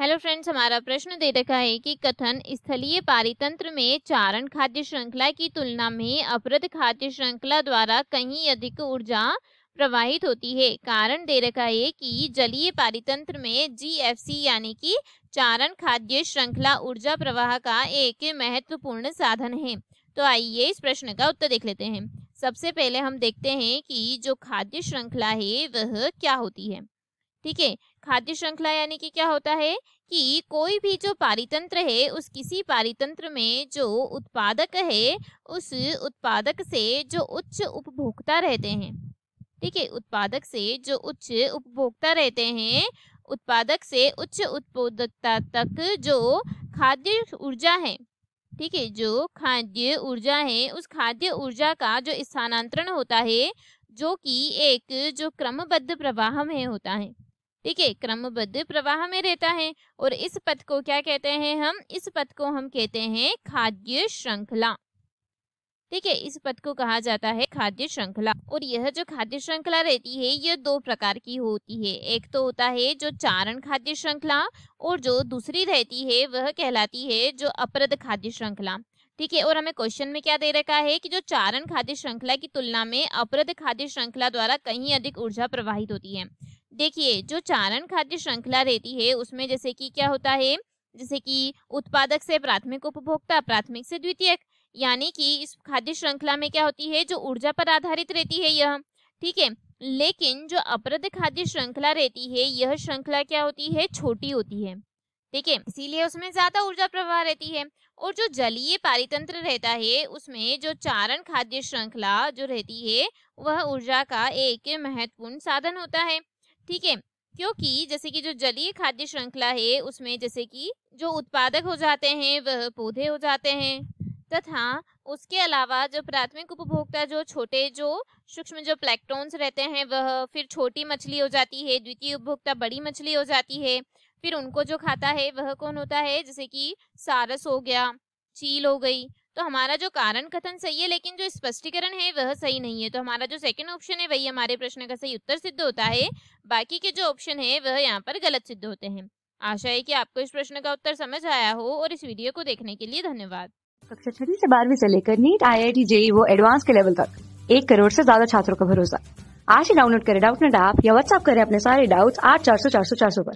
hello friends हमारा प्रश्न दे रखा है कि कथन स्थलीय पारितंत्र में चारण खाद्य श्रृंखला की तुलना में अपरद खाद्य श्रृंखला द्वारा कहीं अधिक ऊर्जा प्रवाहित होती है कारण दे रखा है कि जलीय पारितंत्र में जीएफसी यानी कि चारण खाद्य श्रृंखला ऊर्जा प्रवाह का एक महत्वपूर्ण साधन है तो आइए इस प्रश्न का उत्तर देख लेते हैं सबसे पहले हम देखते हैं कि जो खाद्य श्रृंखला है वह क्या होती है ठीक है खाद्य श्रृंखला यानी कि क्या होता है कि कोई भी जो पारितंत्र है उस किसी पारितंत्र में जो उत्पादक है उस उत्पादक से जो उच्च उपभोक्ता रहते हैं ठीक है उत्पादक से जो उच्च उपभोक्ता रहते हैं उत्पादक से उच्च उत्पादकता तक जो खाद्य ऊर्जा है ठीक है जो खाद्य ऊर्जा है उस खाद्य ऊर्जा का जो स्थानांतरण होता है जो कि एक जो क्रमबद्ध प्रवाह में होता है ठीक है क्रमबद्ध प्रवाह में रहता है और इस पथ को क्या कहते हैं हम इस पथ को हम कहते हैं खाद्य श्रृंखला ठीक है इस पथ को कहा जाता है खाद्य श्रृंखला और यह जो खाद्य श्रृंखला रहती है यह दो प्रकार की होती है एक तो होता है जो चारण खाद्य श्रृंखला और जो दूसरी रहती है वह कहलाती है जो अपरद खाद्य श्रृंखला ठीक है और हमें क्वेश्चन में क्या दे रखा है कि जो चारण खाद्य श्रृंखला की तुलना में अपरद खाद्य श्रृंखला द्वारा कहीं अधिक ऊर्जा प्रवाहित होती है देखिए जो चारण खाद्य श्रृंखला रहती है उसमें जैसे कि क्या होता है जैसे कि उत्पादक से प्राथमिक उपभोक्ता प्राथमिक से द्वितीयक यानी कि इस खाद्य श्रृंखला में क्या होती है जो ऊर्जा पर आधारित रहती है यह ठीक है लेकिन जो अपरद खाद्य श्रृंखला रहती है यह श्रृंखला क्या होती है छोटी होती है ठीक है इसीलिए उसमें ज्यादा ऊर्जा प्रवाह रहती है और जो जलीय पारितंत्र रहता है उसमें जो चारण खाद्य श्रृंखला जो रहती है वह ऊर्जा का एक महत्वपूर्ण साधन होता है ठीक है क्योंकि जैसे कि जो जलीय खाद्य श्रृंखला है उसमें जैसे कि जो उत्पादक हो जाते हैं वह पौधे हो जाते हैं तथा उसके अलावा जो प्राथमिक उपभोक्ता जो छोटे जो सूक्ष्म जो प्लेक्टोन्स रहते हैं वह फिर छोटी मछली हो जाती है द्वितीय उपभोक्ता बड़ी मछली हो जाती है फिर उनको जो खाता है वह कौन होता है जैसे कि सारस हो गया चील हो गई तो हमारा जो कारण कथन सही है लेकिन जो स्पष्टीकरण है वह सही नहीं है तो हमारा जो सेकंड ऑप्शन है वही हमारे प्रश्न का सही उत्तर सिद्ध होता है बाकी के जो ऑप्शन है वह यहाँ पर गलत सिद्ध होते हैं आशा है कि आपको इस प्रश्न का उत्तर समझ आया हो और इस वीडियो को देखने के लिए धन्यवाद कक्षा छठी से बारहवीं से लेकर NEET I I T JEE वो एडवांस के लेवल तक एक करोड़ से ज्यादा छात्रों का भरोसा आज ही डाउनलोड करें डाउट नेट ऐप या व्हाट्सअप करें अपने सारे डाउट्स आठ चार सौ चार सौ चार सौ